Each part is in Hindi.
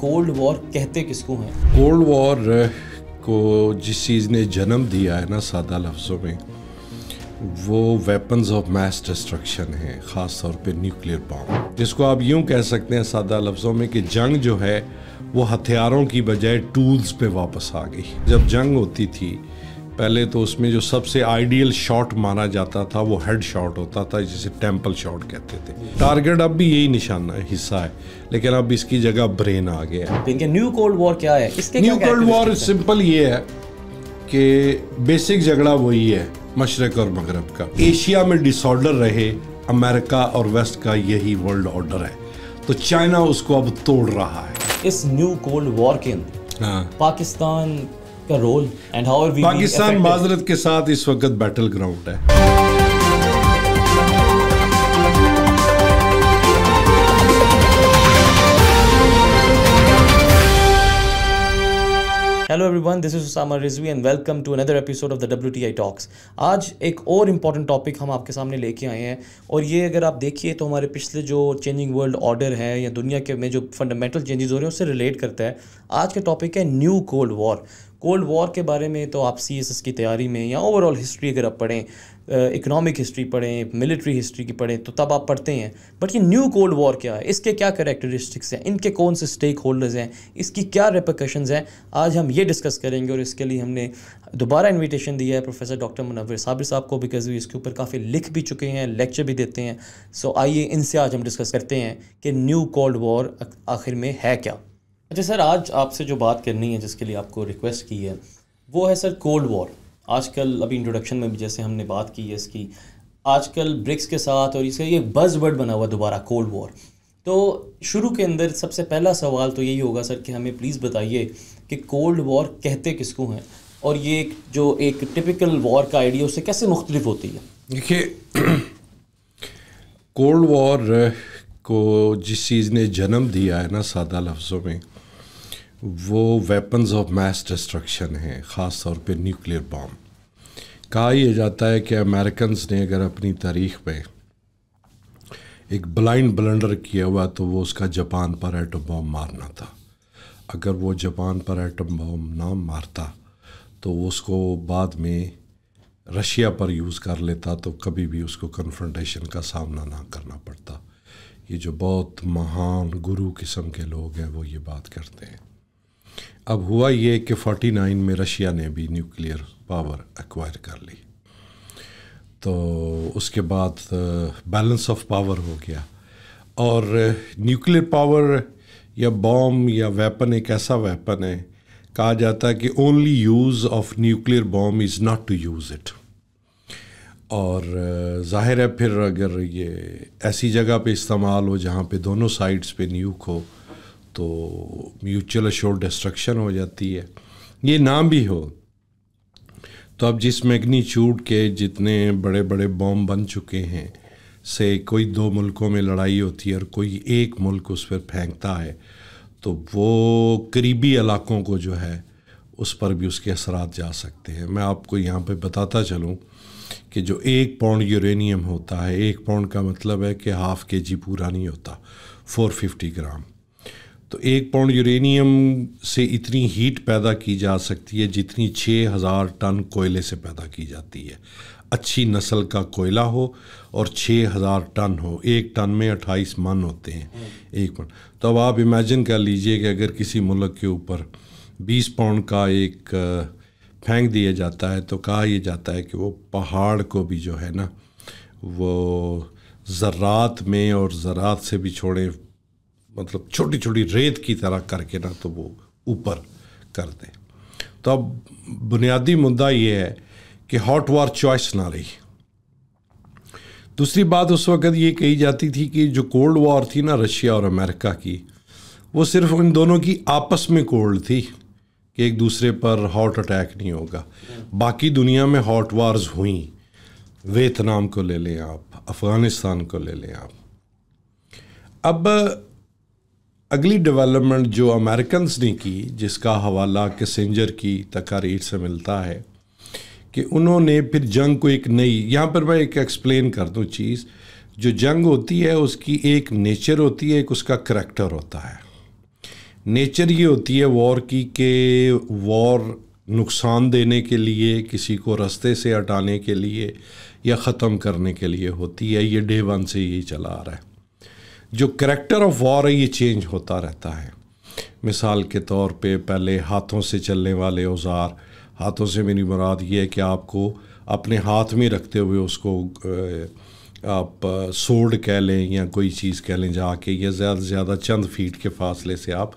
कोल्ड वॉर कहते किसको हैं कोल्ड वॉर eh, को जिस चीज़ ने जन्म दिया है ना सादा लफ्ज़ों में वो वेपन्स ऑफ मैस डिस्ट्रक्शन है ख़ास तौर पे न्यूक्लियर बॉम्ब जिसको आप यूँ कह सकते हैं सादा लफ्ज़ों में कि जंग जो है वो हथियारों की बजाय टूल्स पे वापस आ गई जब जंग होती थी पहले तो उसमें जो सबसे आइडियल शॉट माना जाता था वो हेड शॉट होता था जिसे टेम्पल शॉट कहते थे टारगेट अब भी यही निशाना है हिस्सा है लेकिन अब इसकी जगह ब्रेन आ गया है न्यू कोल्ड वॉर क्या है इसके न्यू कोल्ड वॉर सिंपल ये है कि बेसिक झगड़ा वही है मशरक और मगरब का एशिया में डिसऑर्डर रहे अमेरिका और वेस्ट का यही वर्ल्ड ऑर्डर है तो चाइना उसको अब तोड़ रहा है इस न्यू कोल्ड वॉर के अंदर हाँ। पाकिस्तान का रोल एंड हाउ पाकिस्तान माजरत के साथ इस वक्त बैटल ग्राउंड है hello everyone this is Usama Rizvi and welcome to another episode of the W T I talks आज एक और इम्पॉर्टेंट टॉपिक हम आपके सामने लेके आए हैं और ये अगर आप देखिए तो हमारे पिछले जो चेंजिंग वर्ल्ड ऑर्डर है या दुनिया के में जो फंडामेंटल चेंजेस हो रहे हैं उससे रिलेट करता है आज का टॉपिक है new cold war cold war के बारे में तो आप सी एस एस की तैयारी में या ओवरऑल हिस्ट्री अगर आप पढ़ें इकनॉमिक हिस्ट्री पढ़ें मिलिट्री हिस्ट्री की पढ़ें तो तब आप पढ़ते हैं बट ये न्यू कोल्ड वॉर क्या है इसके क्या करेक्टरिस्टिक्स हैं इनके कौन से स्टेक होल्डर्स हैं इसकी क्या रेपोकशंस हैं आज हम ये डिस्कस करेंगे और इसके लिए हमने दोबारा इन्विटेशन दिया है प्रोफेसर डॉक्टर मुनवर साबिर साहब को बिकॉज वो इसके ऊपर काफ़ी लिख भी चुके हैं लेक्चर भी देते हैं सो आइए इनसे आज हम डिस्कस करते हैं कि न्यू कोल्ड वॉर आखिर में है क्या अच्छा सर आज आपसे जो बात करनी है जिसके लिए आपको रिक्वेस्ट की है वो है सर कोल्ड वॉर आजकल अभी इंट्रोडक्शन में भी जैसे हमने बात की है इसकी आजकल ब्रिक्स के साथ और इसका ये बज वर्ड बना हुआ दोबारा कोल्ड वॉर तो शुरू के अंदर सबसे पहला सवाल तो यही होगा सर कि हमें प्लीज़ बताइए कि कोल्ड वॉर कहते किसको हैं और ये जो एक टिपिकल वॉर का आइडिया उससे कैसे मुख्तलिफ होती है देखिए कोल्ड वॉर को जिस चीज़ ने जन्म दिया है ना सादा लफ्ज़ों में वो वेपन्स ऑफ मैस डिस्ट्रक्शन हैं ख़ास तौर पे न्यूक्लियर बॉम्ब कहा यह जाता है कि अमेरिकन ने अगर अपनी तारीख में एक ब्लाइंड ब्लंडर किया हुआ तो वो उसका जापान पर एटम बॉम मारना था अगर वो जापान पर एटम बॉम ना मारता तो उसको बाद में रशिया पर यूज़ कर लेता तो कभी भी उसको कन्फ्रंटेशन का सामना ना करना पड़ता ये जो बहुत महान गुरु किस्म के लोग हैं वो ये बात करते हैं अब हुआ ये कि 49 में रशिया ने भी न्यूक्लियर पावर एक्वायर कर ली तो उसके बाद बैलेंस ऑफ पावर हो गया और न्यूक्लियर पावर या बॉम या वेपन एक ऐसा वेपन है कहा जाता है कि only use of nuclear bomb is not to use it और ज़ाहिर है फिर अगर ये ऐसी जगह पे इस्तेमाल हो जहाँ पे दोनों साइड्स पे न्यूक हो तो म्यूचुअल अशोर डिस्ट्रक्शन हो जाती है ये नाम भी हो तो अब जिस मैग्नीच्यूड के जितने बड़े बड़े बॉम्ब बन चुके हैं से कोई दो मुल्कों में लड़ाई होती है और कोई एक मुल्क उस पर फेंकता है तो वो करीबी इलाकों को जो है उस पर भी उसके असरात जा सकते हैं मैं आपको यहाँ पे बताता चलूँ कि जो एक पाउंड यूरेनियम होता है एक पाउंड का मतलब है कि हाफ़ के जी पूरा नहीं होता 450 ग्राम तो एक पाउंड यूरेनियम से इतनी हीट पैदा की जा सकती है जितनी छः हज़ार टन कोयले से पैदा की जाती है अच्छी नस्ल का कोयला हो और छः हज़ार टन हो एक टन में अट्ठाईस मन होते हैं एक पाउंड तो अब आप इमेजिन कर लीजिए कि अगर किसी मुल्क के ऊपर बीस पाउंड का एक फेंक दिया जाता है तो कहा यह जाता है कि वो पहाड़ को भी जो है ना वो ज़रात में और ज़रात से भी छोड़े मतलब छोटी छोटी रेत की तरह करके ना तो वो ऊपर कर दें तो अब बुनियादी मुद्दा ये है कि हॉट वार चॉइस ना रही दूसरी बात उस वक़्त ये कही जाती थी कि जो कोल्ड वॉर थी ना रशिया और अमेरिका की वो सिर्फ उन दोनों की आपस में कोल्ड थी कि एक दूसरे पर हॉट अटैक नहीं होगा बाकी दुनिया में हॉट वार्स हुई वियतनाम को ले लें आप अफ़गानिस्तान को ले लें आप अब अगली डेवलपमेंट जो अमेरिकन ने की जिसका हवाला किसेंजर की तकारीर से मिलता है कि उन्होंने फिर जंग को एक नई यहाँ पर मैं एक एक्सप्लेन कर दूँ चीज़ जो जंग होती है उसकी एक नेचर होती है एक उसका करैक्टर होता है नेचर ये होती है वॉर की कि वॉर नुकसान देने के लिए किसी को रास्ते से हटाने के लिए या ख़त्म करने के लिए होती है ये डे वन से यही चला आ रहा है जो करेक्टर ऑफ वॉर है ये चेंज होता रहता है मिसाल के तौर पे पहले हाथों से चलने वाले औजार हाथों से मेरी मुराद ये है कि आपको अपने हाथ में रखते हुए उसको आप सोल्ड कह लें या कोई चीज़ कह लें जाके या ज़्यादा से ज़्यादा चंद फीट के फासले से आप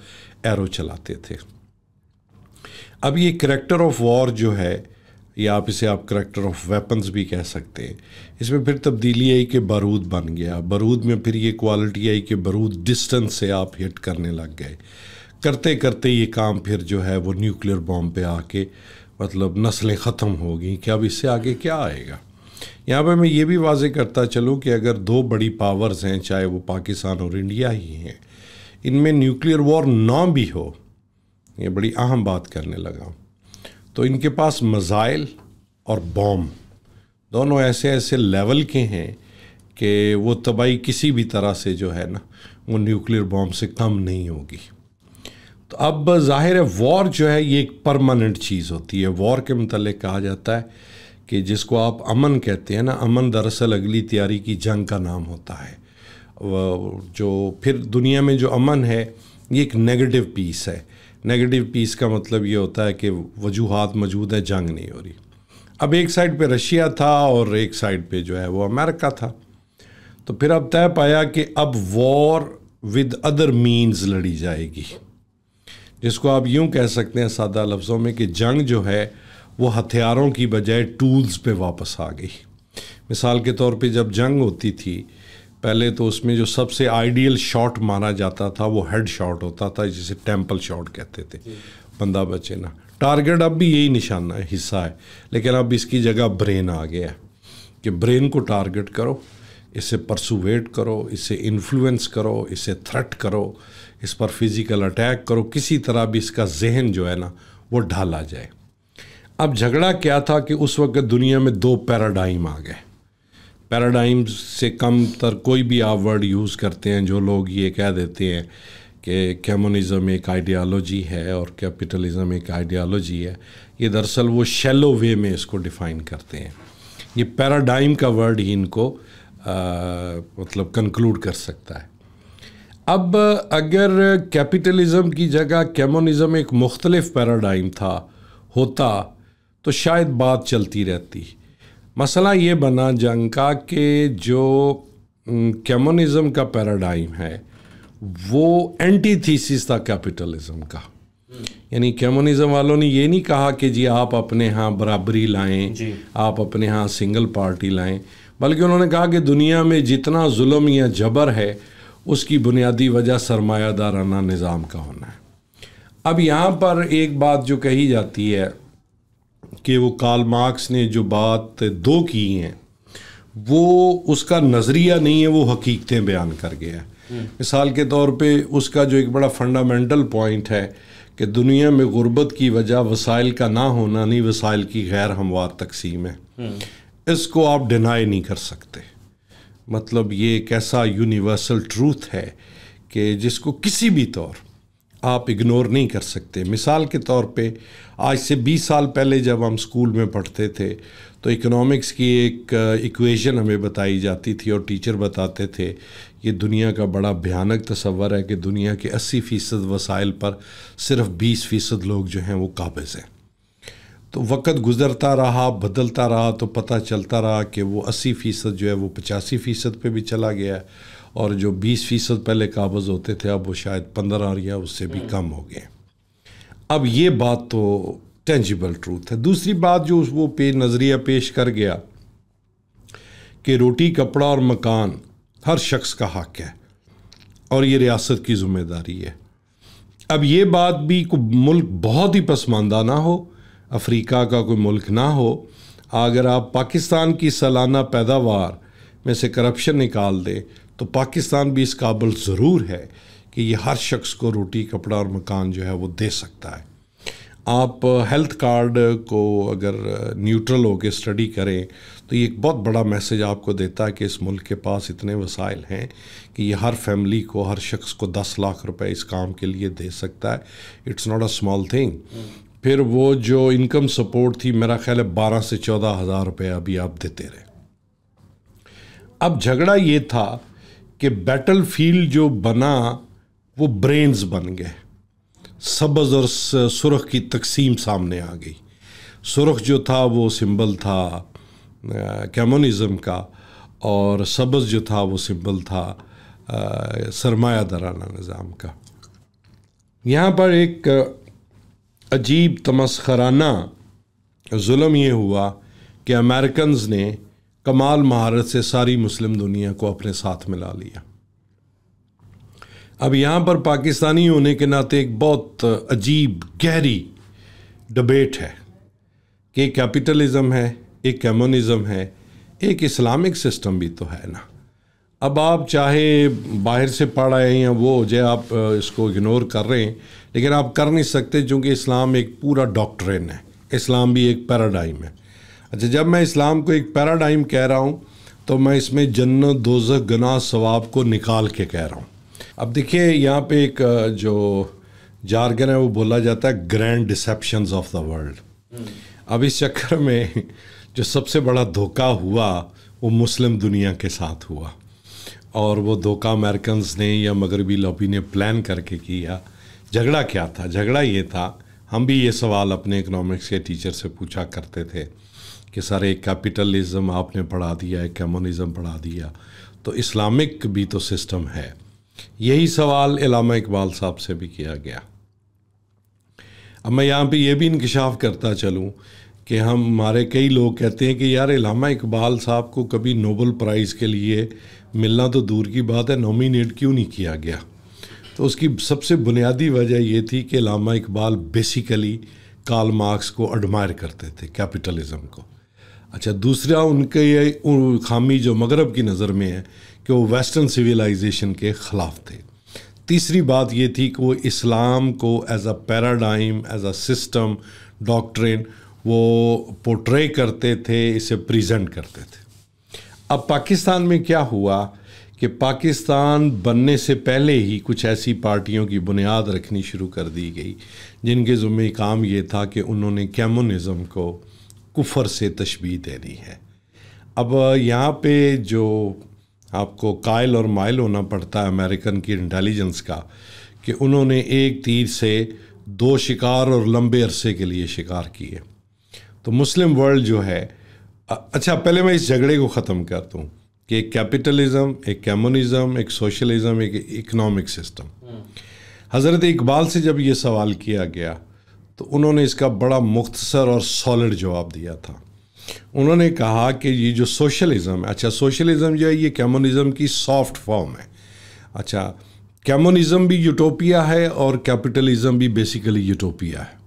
एरो चलाते थे अब ये करेक्टर ऑफ वॉर जो है या आप इसे आप करेक्टर ऑफ वेपन्स भी कह सकते हैं इसमें फिर तब्दीली आई कि बारूद बन गया बारूद में फिर ये क्वालिटी आई कि बारूद डिस्टेंस से आप हिट करने लग गए करते करते ये काम फिर जो है वो न्यूक्लियर बॉम्ब पे आके मतलब नस्लें ख़त्म हो गई कि अब इससे आगे क्या आएगा यहाँ पर मैं ये भी वाजे करता चलूँ कि अगर दो बड़ी पावर्स हैं चाहे वो पाकिस्तान और इंडिया ही हैं इनमें न्यूक्लियर वॉर ना भी हो ये बड़ी अहम बात करने लगा हूँ तो इनके पास मज़ाइल और बॉम्ब दोनों ऐसे ऐसे लेवल के हैं कि वो तबाही किसी भी तरह से जो है ना वो न्यूक्लियर बॉम्ब से कम नहीं होगी तो अब ज़ाहिर है वॉर जो है ये एक परमानेंट चीज़ होती है वॉर के मतलब कहा जाता है कि जिसको आप अमन कहते हैं ना अमन दरअसल अगली तैयारी की जंग का नाम होता है जो फिर दुनिया में जो अमन है ये एक नेगेटिव पीस है नेगेटिव पीस का मतलब ये होता है कि वजूहत मौजूद है जंग नहीं हो रही अब एक साइड पे रशिया था और एक साइड पे जो है वो अमेरिका था तो फिर अब तय पाया कि अब वॉर विद अदर मीन्स लड़ी जाएगी जिसको आप यूं कह सकते हैं सादा लफ्ज़ों में कि जंग जो है वो हथियारों की बजाय टूल्स पे वापस आ गई मिसाल के तौर पे जब जंग होती थी पहले तो उसमें जो सबसे आइडियल शॉट माना जाता था वो हेड शॉट होता था जिसे टेम्पल शॉट कहते थे बंदा बचे ना टारगेट अब भी यही निशाना है हिस्सा है लेकिन अब इसकी जगह ब्रेन आ गया है कि ब्रेन को टारगेट करो इसे परसुवेट करो इसे इन्फ्लुएंस करो इसे थ्रेट करो इस पर फिज़िकल अटैक करो किसी तरह भी इसका जहन जो है ना वो ढाला जाए अब झगड़ा क्या था कि उस वक्त दुनिया में दो पैराडाइम आ गए पैराडाइम से कम तर कोई भी आप वर्ड यूज़ करते हैं जो लोग ये कह देते हैं कि कम्युनिज्म एक आइडियालॉजी है और कैपिटलिज्म एक आइडियालॉजी है ये दरअसल वो शेलो वे में इसको डिफ़ाइन करते हैं ये पैराडाइम का वर्ड ही इनको आ, मतलब कंक्लूड कर सकता है अब अगर कैपिटलिज़म की जगह कम्युनिज्म एक मुख्तलिफ पैराडाइम था होता तो शायद बात चलती रहती मसला ये बना जंग का कि जो कम्युनिज्म का पैराडाइम है वो एंटी थीसिस था कैपिटलिज़म का यानी कम्युनिज्म वालों ने ये नहीं कहा कि जी आप अपने यहाँ बराबरी लाएं आप अपने यहाँ सिंगल पार्टी लाएं बल्कि उन्होंने कहा कि दुनिया में जितना जुल्म या जबर है उसकी बुनियादी वजह सरमायादाराना निज़ाम का होना है अब यहाँ पर एक बात जो कही जाती है कि वो कार्ल मार्क्स ने जो बात दो की हैं वो उसका नज़रिया नहीं है वो हकीकतें बयान कर गया है मिसाल के तौर पे उसका जो एक बड़ा फंडामेंटल पॉइंट है कि दुनिया में गुर्बत की वजह वसाइल का ना होना नहीं वसाइल की गैर हमवार तकसीम है इसको आप डिनाई नहीं कर सकते मतलब ये एक ऐसा यूनिवर्सल ट्रूथ है कि जिसको किसी भी तौर आप इग्नोर नहीं कर सकते मिसाल के तौर पे आज से 20 साल पहले जब हम स्कूल में पढ़ते थे तो इकोनॉमिक्स की एक इक्वेशन uh, हमें बताई जाती थी और टीचर बताते थे ये दुनिया का बड़ा भयानक तस्वर है कि दुनिया के 80 फ़ीसद वसाइल पर सिर्फ 20 फ़ीसद लोग जो हैं वो काबज़ हैं तो वक़्त गुज़रता रहा बदलता रहा तो पता चलता रहा कि वो अस्सी फ़ीसद जो है वो पचासी फ़ीसद पर भी चला गया है और जो 20 फ़ीसद पहले काबज़ होते थे अब वो शायद 15 या उससे भी कम हो गए अब ये बात तो टेंजिबल ट्रूथ है दूसरी बात जो वो पे नज़रिया पेश कर गया कि रोटी कपड़ा और मकान हर शख्स का हक है और ये रियासत की जिम्मेदारी है अब ये बात भी को मुल्क बहुत ही पसमानदा ना हो अफ्रीका का कोई मुल्क ना हो अगर आप पाकिस्तान की सालाना पैदावार में से करप्शन निकाल दें तो पाकिस्तान भी इस काबिल ज़रूर है कि ये हर शख्स को रोटी कपड़ा और मकान जो है वो दे सकता है आप हेल्थ कार्ड को अगर न्यूट्रल होकर स्टडी करें तो ये एक बहुत बड़ा मैसेज आपको देता है कि इस मुल्क के पास इतने वसाइल हैं कि ये हर फैमिली को हर शख्स को दस लाख रुपए इस काम के लिए दे सकता है it's not a small thing फिर वो जो इनकम सपोर्ट थी मेरा ख्याल है बारह से चौदह हज़ार रुपये अभी आप देते रहे अब झगड़ा ये था कि बैटल फील्ड जो बना वो ब्रेन्स बन गए सब्ज़ और सुरख की तकसीम सामने आ गई सुरख जो था वो सिंबल था कम्युनिज्म का और सब्ज़ जो था वो सिंबल था सरमाया दराना निज़ाम का यहाँ पर एक अजीब तमस्खराना जुल्म ये हुआ कि अमेरिकन्स ने कमाल महारत से सारी मुस्लिम दुनिया को अपने साथ मिला लिया अब यहाँ पर पाकिस्तानी होने के नाते एक बहुत अजीब गहरी डिबेट है कि कैपिटलिज़म है एक कम्युनिज्म है एक इस्लामिक सिस्टम भी तो है ना अब आप चाहे बाहर से पढ़ आए या वो हो जाए आप इसको इग्नोर कर रहे हैं लेकिन आप कर नहीं सकते क्योंकि इस्लाम एक पूरा डॉक्ट्रेन है इस्लाम भी एक पैराडाइम है अच्छा जब मैं इस्लाम को एक पैराडाइम कह रहा हूँ तो मैं इसमें जन्न दोज गना सवाब को निकाल के कह रहा हूँ अब देखिए यहाँ पे एक जो जारगन है वो बोला जाता है grand deception of the world अब इस चक्कर में जो सबसे बड़ा धोखा हुआ वो मुस्लिम दुनिया के साथ हुआ और वो धोखा अमेरिकन ने या मगरबी लॉबी ने प्लान करके किया झगड़ा क्या था झगड़ा ये था हम भी ये सवाल अपने इकनॉमिक्स के टीचर से पूछा करते थे कि सर एक कैपिटलिज़म आपने पढ़ा दिया एक कम्युनिज्म पढ़ा दिया तो इस्लामिक भी तो सिस्टम है यही सवाल इलामा इकबाल साहब से भी किया गया अब मैं यहाँ पे ये भी इंकशाफ करता चलूँ कि हम हमारे कई लोग कहते हैं कि यार इलामा इकबाल साहब को कभी नोबल प्राइज़ के लिए मिलना तो दूर की बात है नॉमिनेट क्यों नहीं किया गया तो उसकी सबसे बुनियादी वजह ये थी कि Allama Iqbal basically Karl Marx को एडमायर करते थे कैपिटलिज्म को अच्छा दूसरा उनके ये खामी जो मगरब की नज़र में है कि वो वेस्टर्न सिविलाइजेशन के ख़िलाफ़ थे तीसरी बात ये थी कि वो इस्लाम को as a paradigm as a system doctrine वो पोट्रे करते थे इसे प्रेजेंट करते थे अब पाकिस्तान में क्या हुआ कि पाकिस्तान बनने से पहले ही कुछ ऐसी पार्टियों की बुनियाद रखनी शुरू कर दी गई जिनके ज़ुम्मे काम ये था कि उन्होंने कम्युनिज्म को कुफर से तशबी देनी है अब यहाँ पे जो आपको कायल और माइल होना पड़ता है अमेरिकन की इंटेलिजेंस का कि उन्होंने एक तीर से दो शिकार और लंबे अरसे के लिए शिकार किए तो मुस्लिम वर्ल्ड जो है अच्छा पहले मैं इस झगड़े को ख़त्म कर दूँ कि एक कैपिटलिज़म एक कम्युनिज़म एक सोशलिज़म एक इकनॉमिक सिस्टम हम्म। हज़रत इकबाल से जब ये सवाल किया गया तो उन्होंने इसका बड़ा मुख्तसर और सॉलिड जवाब दिया था उन्होंने कहा कि ये जो सोशलिज़म अच्छा सोशलिज़म जो है ये कम्युनिज्म की सॉफ्ट फॉर्म है अच्छा कम्युनिज्म भी यूटोपिया है और कैपिटलिज़म भी बेसिकली यूटोपिया है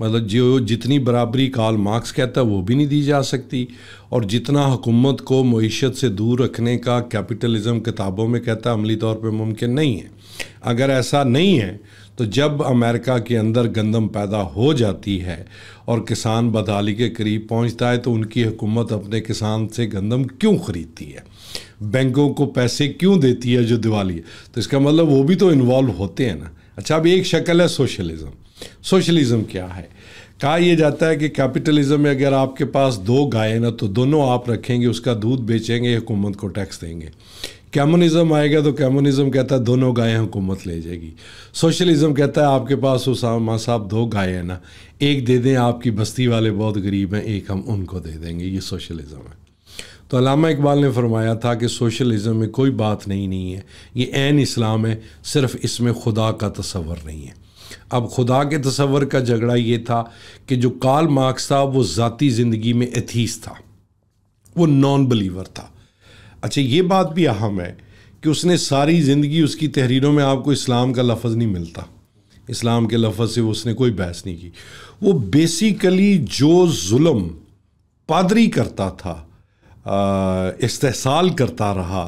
मतलब जो जितनी बराबरी काल मार्क्स कहता है वो भी नहीं दी जा सकती और जितना हुकूमत को मीशत से दूर रखने का कैपिटलिज्म किताबों में कहता है अमली तौर पर मुमकिन नहीं है अगर ऐसा नहीं है तो जब अमेरिका के अंदर गंदम पैदा हो जाती है और किसान बदहाली के करीब पहुंचता है तो उनकी हुकूमत अपने किसान से गंदम क्यों ख़रीदती है बैंकों को पैसे क्यों देती है जो दिवाली है तो इसका मतलब वो भी तो इन्वॉल्व होते हैं ना अच्छा अब एक शक्ल है सोशलिज़म सोशलिज़म क्या है कहा यह जाता है कि कैपिटलिज्म में अगर आपके पास दो गाय ना तो दोनों आप रखेंगे उसका दूध बेचेंगे हुकूमत को टैक्स देंगे कम्युनिज्म आएगा तो कम्युनिज्म कहता है दोनों गायें हुकूमत ले जाएगी सोशलिज्म कहता है आपके पास उसामा साहब दो गाय हैं ना एक दे दें आपकी बस्ती वाले बहुत गरीब हैं एक हम उनको दे देंगे ये सोशलिज्म है तो अलामा इकबाल ने फरमाया था कि सोशलिज्म में कोई बात नहीं नहीं है ये एन इस्लाम है सिर्फ इसमें खुदा का तस्वर नहीं है अब खुदा के तस्वर का झगड़ा ये था कि जो कार्ल मार्क्स था वो ज़ाती ज़िंदगी में एथीस था वो नॉन बिलीवर था अच्छा ये बात भी अहम है कि उसने सारी ज़िंदगी उसकी तहरीरों में आपको इस्लाम का लफज नहीं मिलता इस्लाम के लफज से उसने कोई बहस नहीं की वो बेसिकली जो जुल्म पादरी करता था इस्तेसाल करता रहा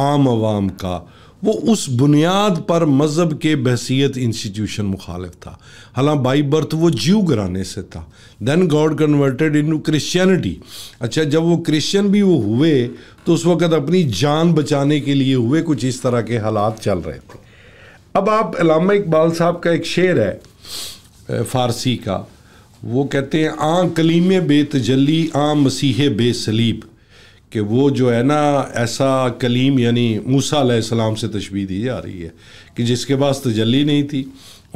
आम आवाम का वो उस बुनियाद पर मज़हब के बहसीत इंस्टीट्यूशन मुखालिफ था हालां बाई बर्थ वो जीव घराने से था then got converted in Christianity अच्छा जब वो क्रिश्चियन भी वो हुए तो उस वक़्त अपनी जान बचाने के लिए हुए कुछ इस तरह के हालात चल रहे थे अब आप अलामा इकबाल साहब का एक शेर है फ़ारसी का वो कहते हैं आ बे बेतजली आ मसीह बेसलीब कि वो जो है ना ऐसा कलीम यानी मूसा सलाम से तशबी दी जा रही है कि जिसके पास तजली नहीं थी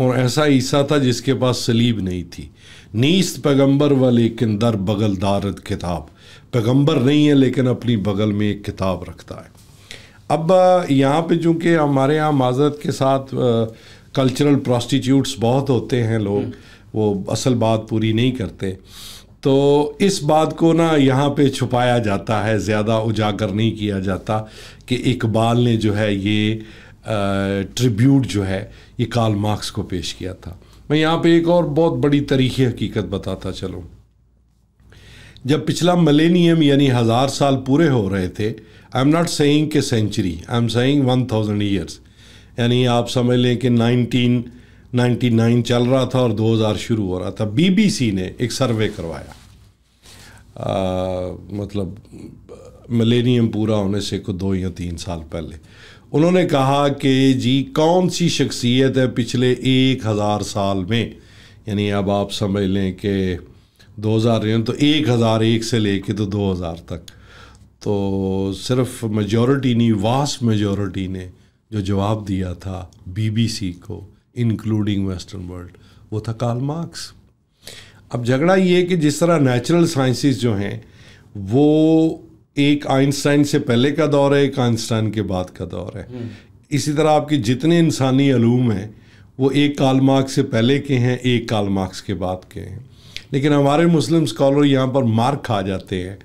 और ऐसा ईसा था जिसके पास सलीब नहीं थी नीस्त पैगंबर व लेकिन दर बगल दारद किताब पैगंबर नहीं है लेकिन अपनी बगल में एक किताब रखता है अब यहाँ पे चूँकि हमारे यहाँ माजरत के साथ कल्चरल प्रॉस्टिट्यूट्स बहुत होते हैं लोग वो असल बात पूरी नहीं करते तो इस बात को ना यहाँ पे छुपाया जाता है ज़्यादा उजागर नहीं किया जाता कि इकबाल ने जो है ये ट्रिब्यूट जो है ये कार्ल मार्क्स को पेश किया था मैं यहाँ पे एक और बहुत बड़ी तरीखी हकीकत बताता चलूँ जब पिछला मलेनियम यानी हज़ार साल पूरे हो रहे थे आई एम नॉट सेइंग के century I am saying one thousand years यानी आप समझ लें कि नाइनटीन 99 चल रहा था और 2000 शुरू हो रहा था बीबीसी ने एक सर्वे करवाया मतलब मिलेनियम पूरा होने से को दो या तीन साल पहले उन्होंने कहा कि जी कौन सी शख्सियत है पिछले एक हज़ार साल में यानी अब आप समझ लें कि दो हज़ार रहे तो एक हज़ार एक से ले कर तो दो हज़ार तक तो सिर्फ मेजॉरिटी नहीं वास्ट मेजॉरिटी ने जो जवाब दिया था बीबीसी को इंक्लूडिंग वेस्टर्न वर्ल्ड वो था कार्ल मार्क्स अब झगड़ा ये कि जिस तरह नेचुरल साइंसिस जो हैं वो एक आइंस्टाइन से पहले का दौर है एक आइंस्टाइन के बाद का दौर है हम्म। इसी तरह आपके जितने इंसानी अलूम हैं वो एक काल मार्क्स से पहले के हैं एक काल मार्क्स के बाद के हैं लेकिन हमारे मुस्लिम स्कॉलर यहाँ पर मार्क खा जाते हैं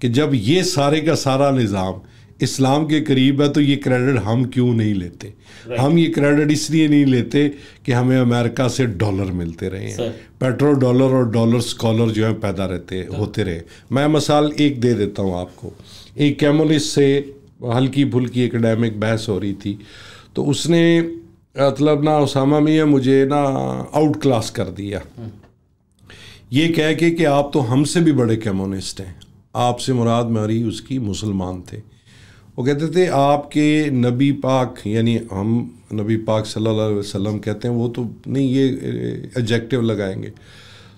कि जब ये सारे का सारा निज़ाम इस्लाम के करीब है तो ये क्रेडिट हम क्यों नहीं लेते हम ये क्रेडिट इसलिए नहीं लेते कि हमें अमेरिका से डॉलर मिलते रहे हैं पेट्रोल डॉलर और डॉलर स्कॉलर जो है पैदा रहते होते रहे मैं मसाल एक दे देता हूँ आपको एक कैमोलिस से हल्की फुल्की एकेडमिक बहस हो रही थी तो उसने मतलब ना उसामा मियाँ मुझे ना आउट क्लास कर दिया hmm. ये कह के कि आप तो हमसे भी बड़े कम्युनिस्ट हैं आपसे मुराद मरी उसकी मुसलमान थे वो कहते थे आपके नबी पाक यानी हम नबी पाक सल्लल्लाहु अलैहि वसल्लम कहते हैं वो तो नहीं ये एडजेक्टिव लगाएंगे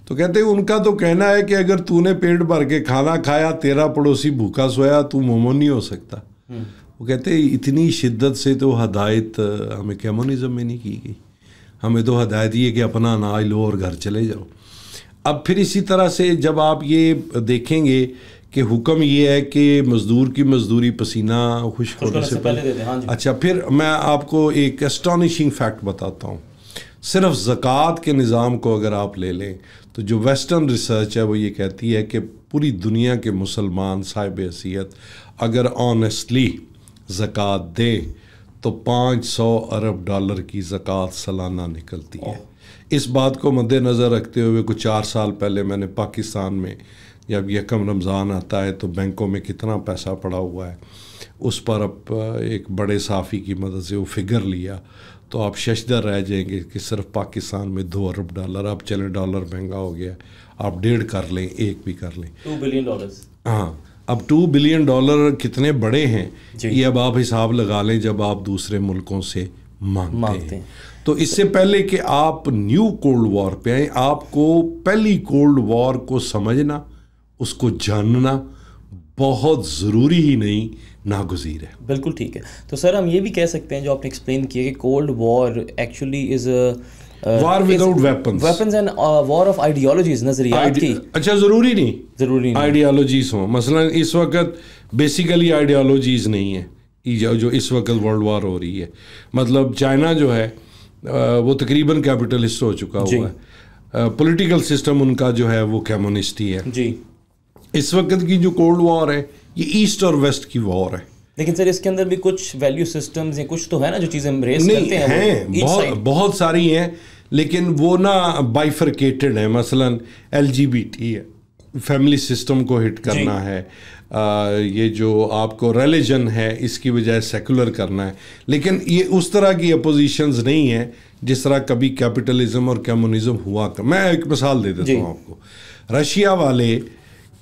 तो कहते हैं उनका तो कहना है कि अगर तूने पेट भर के खाना खाया तेरा पड़ोसी भूखा सोया तू मोमो नहीं हो सकता हम्म। वो कहते हैं इतनी शिद्दत से तो हदायत हमें कैमोनिज़म में नहीं की गई हमें तो हदायत ये कि अपना अनाज लो और घर चले जाओ अब फिर इसी तरह से जब आप ये देखेंगे कि हुक्म ये है कि मज़दूर की मजदूरी पसीना खुश होने से पहले हाँ अच्छा फिर मैं आपको एक एस्टॉनिशिंग फैक्ट बताता हूँ सिर्फ ज़क़़त के निज़ाम को अगर आप ले लें तो जो वेस्टर्न रिसर्च है वो ये कहती है कि पूरी दुनिया के मुसलमान साहिब हैसीत अगर ऑनेस्टली ज़क़़त दें तो 500 अरब डॉलर की ज़क़़त सालाना निकलती है इस बात को मद्देनज़र रखते हुए कुछ चार साल पहले मैंने पाकिस्तान में जब यकम रमज़ान आता है तो बैंकों में कितना पैसा पड़ा हुआ है उस पर अब एक बड़े साफ़ी की मदद से वो फिगर लिया तो आप शशदर रह जाएंगे कि सिर्फ पाकिस्तान में दो अरब डॉलर अब चले डॉलर महंगा हो गया आप डेढ़ कर लें एक भी कर लें टू बिलियन डॉलर हाँ अब टू बिलियन डॉलर कितने बड़े हैं ये अब आप हिसाब लगा लें जब आप दूसरे मुल्कों से मांगते, मांगते हैं तो इससे पहले कि आप न्यू कोल्ड वॉर पे आए आपको पहली कोल्ड वॉर को समझना उसको जानना बहुत ज़रूरी ही नहीं नागजीर है बिल्कुल ठीक है तो सर हम ये भी कह सकते हैं जो आपने एक्सप्लेन किया कि cold war actually is war without weapon weapon and war of ideologies नजरिया अच्छा जरूरी नहीं जरूरी नहीं आइडियोलॉजीज हो मसलन इस वक्त बेसिकली आइडियोलॉजीज नहीं है जो इस वक्त वर्ल्ड वार हो रही है मतलब चाइना जो है uh, वो तकरीबन कैपिटलिस्ट हो चुका हुआ है पॉलिटिकल uh, सिस्टम उनका जो है वो कम्युनिस्ट ही है जी इस वक्त की जो कोल्ड वॉर है ये ईस्ट और वेस्ट की वॉर है लेकिन सर इसके अंदर भी कुछ वैल्यू सिस्टम्स या कुछ तो है ना जो चीज़ें नहीं करते हैं, हैं बहुत बहुत सारी हैं लेकिन वो ना बाइफरकेटेड है मसलन एल है फैमिली सिस्टम को हिट करना है आ, ये जो आपको रिलीजन है इसकी बजाय सेकुलर करना है लेकिन ये उस तरह की अपोजिशंस नहीं है जिस तरह कभी कैपिटलिज्म और कम्युनिज्म हुआ कर मैं एक मिसाल दे देता हूँ आपको रशिया वाले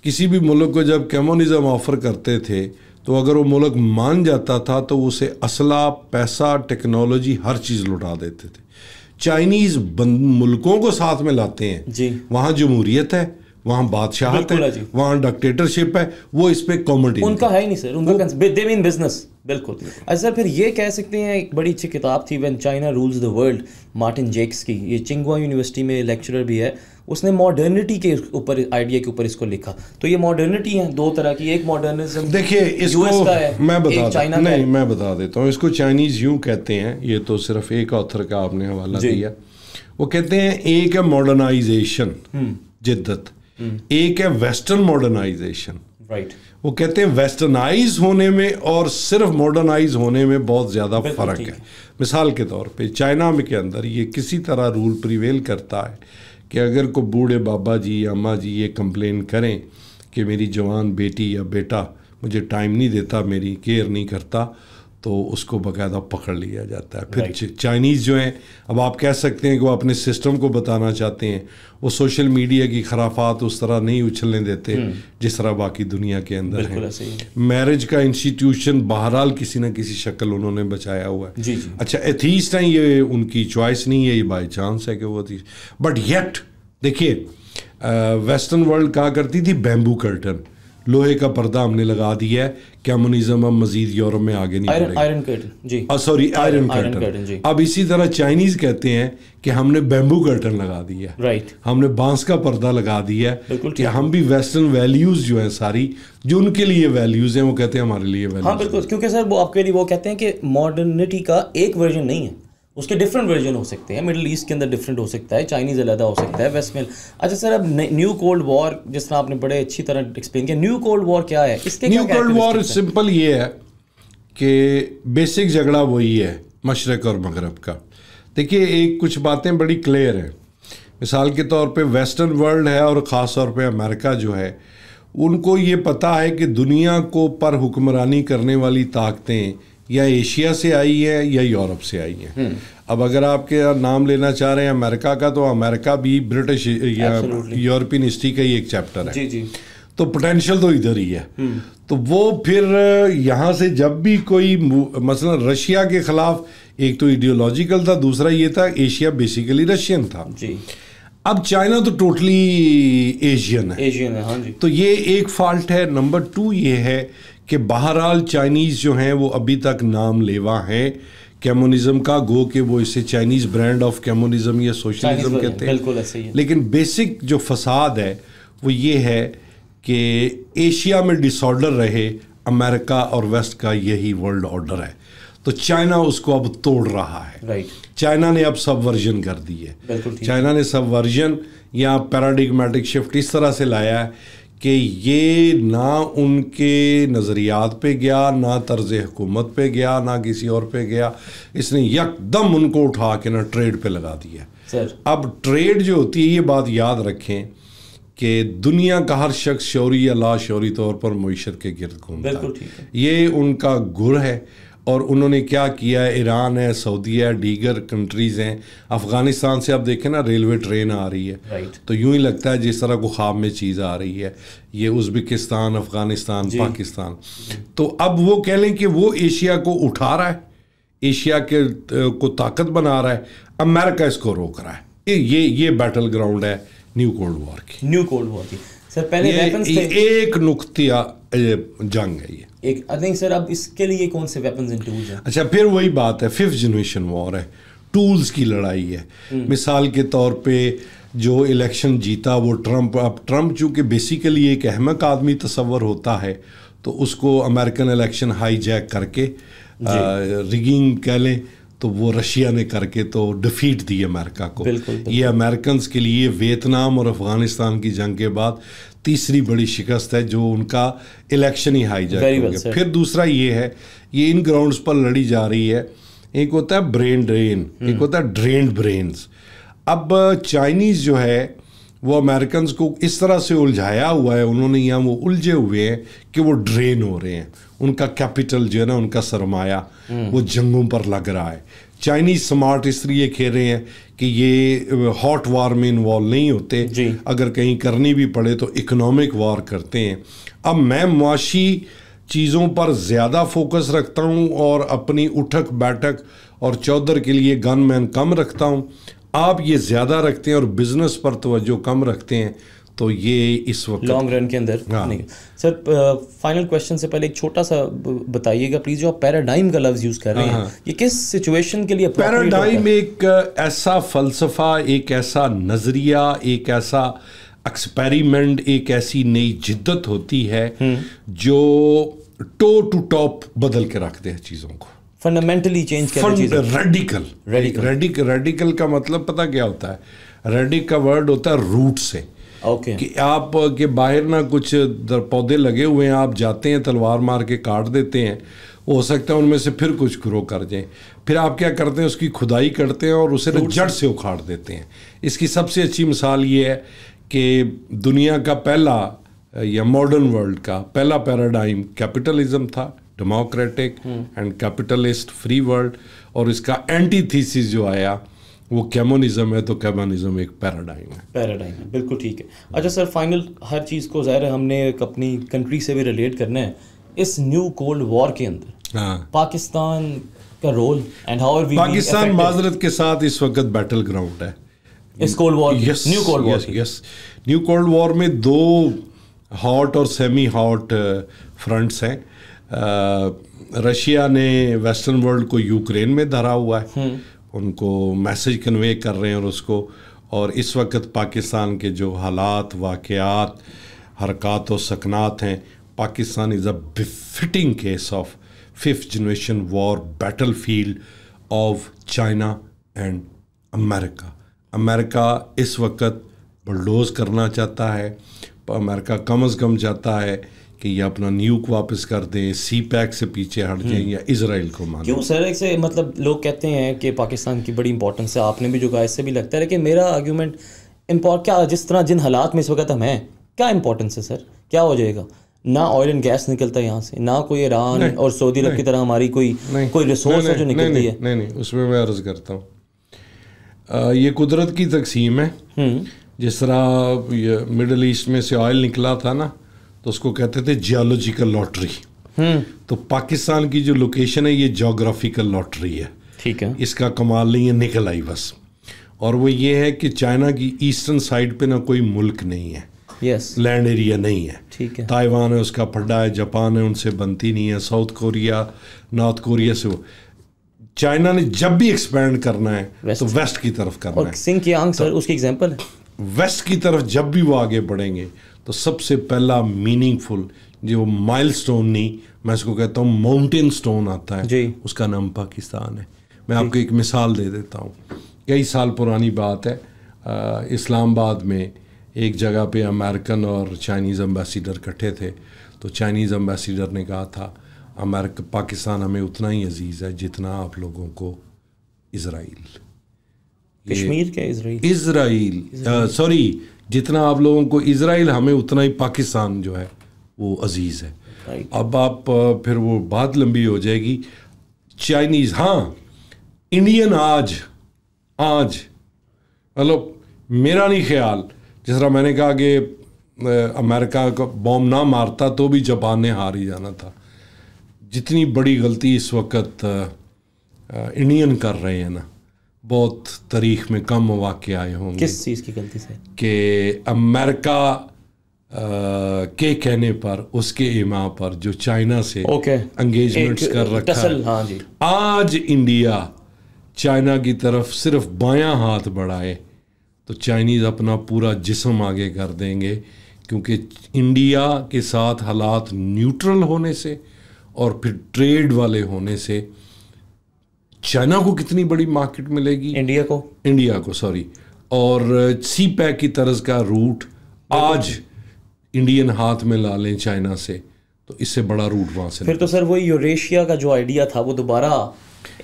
किसी भी मुल्क को जब कम्युनिज्म ऑफ़र करते थे तो अगर वो मुल्क मान जाता था तो उसे असला पैसा टेक्नोलॉजी हर चीज़ लुटा देते थे चाइनीज़ मुल्कों को साथ में लाते हैं जी वहाँ जमहूरीत है वहां बादशाह है वहाँ डक्टेटरशिप है वो इस पर कॉमेडी उनका है ही नहीं सर उनका दे मीन बिजनेस बिल्कुल अच्छा सर फिर ये कह सकते हैं एक बड़ी अच्छी किताब थी when China rules the world Martin Jacques की ये चिंगवा यूनिवर्सिटी में लेक्चरर भी है उसने मॉडर्निटी के ऊपर आइडिया के ऊपर इसको लिखा तो ये मॉडर्निटी है दो तरह की एक मॉडर्निज्म देखिए इसको मैं बता चाइना नहीं मैं बता देता हूँ इसको चाइनीज यूँ कहते हैं ये तो सिर्फ एक ऑथर का आपने हवाला दिया वो कहते हैं एक है मॉडर्नाइजेशन हम्म। जिद्दत एक है वेस्टर्न मॉडर्नाइजेशन राइट वो कहते हैं वेस्टर्नाइज होने में और सिर्फ मॉडर्नाइज होने में बहुत ज़्यादा फ़र्क है मिसाल के तौर पे चाइना में के अंदर ये किसी तरह रूल प्रिवेल करता है कि अगर कोई बूढ़े बाबा जी या अम्मा जी ये कंप्लेन करें कि मेरी जवान बेटी या बेटा मुझे टाइम नहीं देता मेरी केयर नहीं करता तो उसको बाकायदा पकड़ लिया जाता है फिर चाइनीज़ जो हैं अब आप कह सकते हैं कि वो अपने सिस्टम को बताना चाहते हैं वो सोशल मीडिया की खराफात उस तरह नहीं उछलने देते hmm. जिस तरह बाकी दुनिया के अंदर है मैरिज का इंस्टीट्यूशन बहरहाल किसी ना किसी शक्ल उन्होंने बचाया हुआ है जी जी। अच्छा एथीस्ट हैं ये उनकी चॉइस नहीं है ये बाई चांस है कि वो बट येट देखिए वेस्टर्न वर्ल्ड कहा करती थी बैम्बू कर्टन लोहे का पर्दा हमने लगा दिया है कम्युनिज्म अब मजीद यूरोप में आगे नहीं आयरन आयरन कर्टन जी सॉरी आयरन कर्टन अब इसी तरह चाइनीज कहते हैं कि हमने बेम्बू कर्टन लगा दिया राइट हमने बांस का पर्दा लगा दिया कि हम भी वेस्टर्न वैल्यूज जो है सारी जो उनके लिए वैल्यूज हैं वो कहते हैं हमारे लिए वैल्यूज हाँ बिल्कुल क्योंकि सर वो आपके लिए वो कहते हैं कि मॉडर्निटी का एक वर्जन नहीं है उसके डिफरेंट वर्जन हो सकते हैं मिडिल ईस्ट के अंदर डिफरेंट हो सकता है चाइनीज़ अलहदा हो सकता है वेस्ट में अच्छा सर अब न्यू कोल्ड वॉर जिस तरह आपने बड़े अच्छी तरह एक्सप्लेन किया न्यू कोल्ड वॉर क्या है इसके न्यू कोल्ड वॉर सिंपल ये है कि बेसिक झगड़ा वही है मशरक़ और मगरब का देखिए एक कुछ बातें बड़ी क्लियर हैं मिसाल के तौर पे वेस्टर्न वर्ल्ड है और ख़ास तौर पे अमेरिका जो है उनको ये पता है कि दुनिया को पर हुक्मरानी करने वाली ताकतें या एशिया से आई है या यूरोप से आई है हम्म। अब अगर आपके नाम लेना चाह रहे हैं अमेरिका का तो अमेरिका भी ब्रिटिश या यूरोपियन हिस्ट्री का ही एक चैप्टर है जी जी तो पोटेंशियल तो इधर ही है हम्म। तो वो फिर यहाँ से जब भी कोई मसला रशिया के ख़िलाफ़ एक तो आइडियोलॉजिकल था दूसरा ये था एशिया बेसिकली रशियन था जी अब चाइना तो टोटली एशियन है एशियन है हाँ जी तो ये एक फॉल्ट है नंबर टू ये है कि बहरहाल चाइनीज़ जो हैं वो अभी तक नाम लेवा हैं कम्युनिज्म का गो के वो इसे चाइनीज़ ब्रांड ऑफ कम्युनिज्म या सोशलिज्म कहते हैं बिल्कुल ऐसे ही लेकिन बेसिक जो फसाद है वो ये है कि एशिया में डिसऑर्डर रहे अमेरिका और वेस्ट का यही वर्ल्ड ऑर्डर है तो चाइना उसको अब तोड़ रहा है right. चाइना ने अब सब वर्जन कर दी है चाइना ने सब वर्जन या पैराडिगमेटिक शिफ्ट इस तरह से लाया है कि ये ना उनके नज़रियात पे गया ना तर्ज हुकूमत पे गया ना किसी और पे गया इसने यकदम उनको उठा के ना ट्रेड पे लगा दिया सर अब ट्रेड जो होती है ये बात याद रखें कि दुनिया का हर शख्स शौरी या लाशौरी तौर पर मीशत के गिरद घूमता है ये उनका गुर है और उन्होंने क्या किया है ईरान है सऊदी है डीगर कंट्रीज़ हैं अफ़गानिस्तान से आप देखें ना रेलवे ट्रेन आ रही है right. तो यूं ही लगता है जिस तरह को ख्वाब में चीज़ आ रही है ये उज़्बेकिस्तान अफ़गानिस्तान पाकिस्तान तो अब वो कह लें कि वो एशिया को उठा रहा है एशिया के को ताकत बना रहा है अमेरिका इसको रोक रहा है ये ये बैटल ग्राउंड है न्यू कोल्ड वॉर की न्यू कोल्ड वॉर की सर पहले ये, ये एक नुकतिया जंग है ये एक आई थिंक सर अब इसके लिए कौन से वेपन्स एंड टूल्स हैं अच्छा फिर वही बात है फिफ्थ जनरेशन वॉर है टूल्स की लड़ाई है हम्म। मिसाल के तौर पे जो इलेक्शन जीता वो ट्रंप अब ट्रंप चूंकि बेसिकली एक अहमक आदमी तस्वर होता है तो उसको अमेरिकन इलेक्शन हाईजैक करके रिगिंग कह लें तो वो रशिया ने करके तो डिफीट दी अमेरिका को बिल्कुल, बिल्कुल। ये अमेरिकन के लिए वियतनाम और अफ़गानिस्तान की जंग के बाद तीसरी बड़ी शिकस्त है जो उनका इलेक्शन ही हाई हो है फिर दूसरा ये है ये इन ग्राउंड्स पर लड़ी जा रही है एक होता है ब्रेन हम्म। ड्रेन एक होता है ड्रेन ब्रेन अब चाइनीज़ जो है वो अमेरिकन को इस तरह से उलझाया हुआ है उन्होंने यहाँ वो उलझे हुए हैं कि वो ड्रेन हो रहे हैं उनका कैपिटल जो है ना उनका सरमाया हम्म। वो जंगों पर लग रहा है चाइनीज स्मार्ट इसलिए कह रहे हैं कि ये हॉट वार में इन्वॉल्व नहीं होते अगर कहीं करनी भी पड़े तो इकनॉमिक वार करते हैं अब मैं मुआशी चीज़ों पर ज़्यादा फोकस रखता हूँ और अपनी उठक बैठक और चौधर के लिए गन मैन कम रखता हूँ आप ये ज़्यादा रखते हैं और बिज़नेस पर तोज्जो कम रखते हैं तो ये इस वक्त लॉन्ग रन के अंदर हाँ। नहीं सर फाइनल क्वेश्चन से पहले एक छोटा सा बताइएगा प्लीज़ जो आप पैराडाइम का लफ्ज़ यूज़ कर रहे हैं हाँ। ये किस सिचुएशन के लिए पैराडाइम uh, एक ऐसा फ़लसफ़ा एक ऐसा नज़रिया एक ऐसा एक्सपेरिमेंट एक ऐसी नई जिद्दत होती है हम्म। जो टो टू टॉप बदल के रखते हैं चीज़ों को फंडामेंटली चेंज कर रेडिकल रेडिकल रेडिकल का मतलब पता क्या होता है रेडिक का वर्ड होता है रूट से okay. कि आप के बाहर ना कुछ पौधे लगे हुए हैं आप जाते हैं तलवार मार के काट देते हैं हो सकता है उनमें से फिर कुछ ग्रो कर जाए फिर आप क्या करते हैं उसकी खुदाई करते हैं और उसे जड़ से उखाड़ देते हैं इसकी सबसे अच्छी मिसाल ये है कि दुनिया का पहला या मॉडर्न वर्ल्ड का पहला पैराडाइम कैपिटलिज्म था democratic and capitalist free world और इसका एंटी थीसिस जो आया वो कैमोनिज्म है तो कैमोनिज्म एक पैराडाइम है पैराडाइम है बिल्कुल ठीक है अच्छा सर फाइनल हर चीज़ को ज़ाहिर है हमने अपनी कंट्री से भी रिलेट करना है इस न्यू कोल्ड वॉर के अंदर हाँ। पाकिस्तान का role and how we Pakistan माजरत के साथ इस वक्त बैटल ग्राउंड है इस cold war yes new cold war yes new cold war में दो हॉट और सेमी हॉट फ्रंट्स हैं uh, रशिया ने वेस्टर्न वर्ल्ड को यूक्रेन में धरा हुआ है हम्म। उनको मैसेज कन्वे कर रहे हैं और उसको और इस वक्त पाकिस्तान के जो हालात वाक़ात हरकत व सकनात हैं Pakistan is a befitting case of fifth generation war battle field of China and America America इस वक्त बलडोज़ करना चाहता है अमेरिका कम अज़ कम चाहता है कि ये अपना न्यूक वापस कर दें सी पैक से पीछे हट जाएं हम्म। या इसराइल को मान क्यों सर से मतलब लोग कहते हैं कि पाकिस्तान की बड़ी इंपॉर्टेंस है आपने भी जो कहा इससे भी लगता है लेकिन मेरा आर्ग्यूमेंट इम्पॉर्ट क्या जिस तरह जिन हालात में इस वक्त हम हैं क्या इंपॉर्टेंस है सर क्या हो जाएगा ना ऑयल एंड गैस निकलता है यहाँ से ना कोई ईरान और सऊदी अरब की तरह हमारी कोई कोई रिसोर्स है जो निकलती है नहीं नहीं उसमें मैं अर्ज करता हूँ ये कुदरत की तकसीम है हम्म। जिस तरह मिडल ईस्ट में से ऑयल निकला था ना तो उसको कहते थे जियोलॉजिकल लॉटरी हम्म। तो पाकिस्तान की जो लोकेशन है ये जोग्राफिकल लॉटरी है ठीक है इसका कमाल नहीं है निकल आई बस और वो ये है कि चाइना की ईस्टर्न साइड पे ना कोई मुल्क नहीं है यस लैंड एरिया नहीं है ठीक है ताइवान है उसका फड्डा है जापान है उनसे बनती नहीं है साउथ कोरिया नॉर्थ कोरिया से वो चाइना ने जब भी एक्सपेंड करना है वेस्ट तो वेस्ट की तरफ करना और है सिंह की आंग तो, सर उसकी एग्जांपल है वेस्ट की तरफ जब भी वो आगे बढ़ेंगे तो सबसे पहला मीनिंगफुल जो माइल स्टोन नहीं मैं इसको कहता हूँ माउंटेन स्टोन आता है जी उसका नाम पाकिस्तान है मैं आपको एक मिसाल दे देता हूँ कई साल पुरानी बात है इस्लामाबाद में एक जगह पे अमेरिकन और चाइनीज़ एम्बेसडर इकट्ठे थे तो चाइनीज़ एम्बेसडर ने कहा था अमेरिका पाकिस्तान हमें उतना ही अजीज़ है जितना आप लोगों को इसराइल कश्मीर के इसराइल इसराइल सॉरी जितना आप लोगों को इसराइल हमें उतना ही पाकिस्तान जो है वो अजीज़ है अब आप फिर वो बात लंबी हो जाएगी चाइनीज़ हाँ इंडियन आज आज मतलब मेरा नहीं ख्याल जिस तरह मैंने कहा कि अमेरिका का बॉम्ब ना मारता तो भी जापान ने हार ही जाना था जितनी बड़ी गलती इस वक्त इंडियन कर रहे हैं ना बहुत तारीख में कम वाक़ आए होंगे किस चीज़ की गलती से कि अमेरिका आ, के कहने पर उसके इमा पर जो चाइना से एंगेजमेंट्स okay. कर रखा तसल, हाँ जी। आज इंडिया चाइना की तरफ सिर्फ बायां हाथ बढ़ाए तो चाइनीज़ अपना पूरा जिसम आगे कर देंगे क्योंकि इंडिया के साथ हालात न्यूट्रल होने से और फिर ट्रेड वाले होने से चाइना को कितनी बड़ी मार्केट मिलेगी इंडिया को इंडिया को सॉरी और सी uh, पैक की तर्ज का रूट आज इंडियन हाथ में ला लें चाइना से तो इससे बड़ा रूट वहां से फिर तो सर वही यूरेशिया का जो आइडिया था वो दोबारा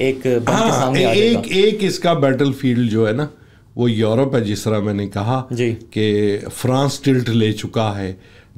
एक हाँ, के सामने एक एक इसका बैटल फील्ड जो है ना वो यूरोप है जिस तरह मैंने कहा कि फ्रांस टिल्ट ले चुका है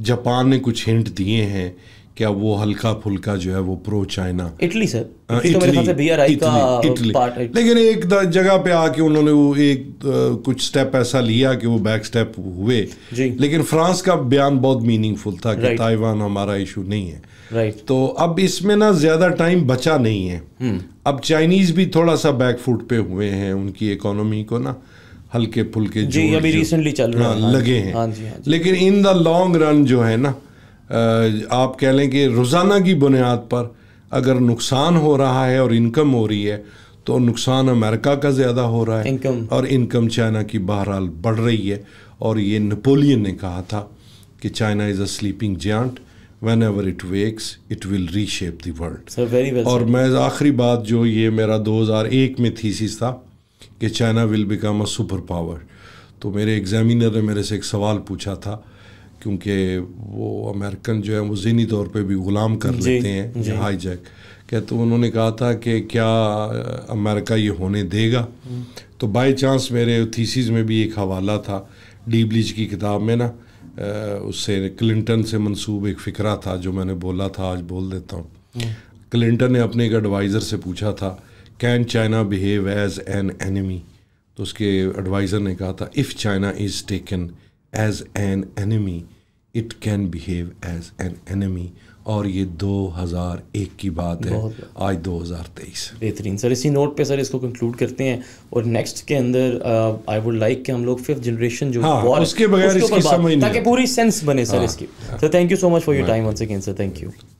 जापान ने कुछ हिंट दिए हैं क्या वो हल्का फुल्का जो है वो प्रो चाइना इटली सर हाँ, तो इटली, तो इटली, का इटली, इटली लेकिन एक जगह पे आके उन्होंने वो एक कुछ स्टेप ऐसा लिया कि वो बैक स्टेप हुए लेकिन फ्रांस का बयान बहुत मीनिंगफुल था कि ताइवान हमारा इशू नहीं है राइट तो अब इसमें ना ज़्यादा टाइम बचा नहीं है हम्म। अब चाइनीज़ भी थोड़ा सा बैकफुट पे हुए हैं उनकी इकोनॉमी को ना हल्के फुलके जी अभी रिसेंटली चल रहा हाँ, हाँ लगे हैं लेकिन इन द लॉन्ग रन जो है ना आप कह लें कि रोज़ाना की बुनियाद पर अगर नुकसान हो रहा है और इनकम हो रही है तो नुकसान अमेरिका का ज़्यादा हो रहा है इनकम और इनकम चाइना की बहरहाल बढ़ रही है और ये नेपोलियन ने कहा था कि China is a sleeping giant whenever it wakes it will reshape the world और मैं आखिरी बात जो ये मेरा 2001 में थीसिस था कि China will become a super power तो मेरे एग्जामिनर ने मेरे से एक सवाल पूछा था क्योंकि वो अमेरिकन जो है वो जहनी तौर पर भी ग़ुलाम कर लेते हैं हाई जैक कहते तो उन्होंने कहा था कि क्या अमेरिका ये होने देगा हम्म। तो बाय चांस मेरे थीसीज में भी एक हवाला था डीबलिज की किताब में ना उससे क्लिंटन से मंसूब एक फ़िक्रा था जो मैंने बोला था आज बोल देता हूँ हम्म। क्लिंटन ने अपने एक एडवाइज़र से पूछा था can China behave as an enemy तो उसके एडवाइज़र ने कहा था if China is taken as an enemy it can behave as an enemy और ये 2001 की बात है आज 2023 बेहतरीन सर इसी नोट पे सर इसको कंक्लूड करते हैं और नेक्स्ट के अंदर आई वुड लाइक कि हम लोग फिफ्थ जनरेशन जो हाँ, उसके बगैर इसकी समझ नहीं ताकि पूरी सेंस बने सर हाँ, इसकी हाँ। Sir thank you so much for your time once again sir thank you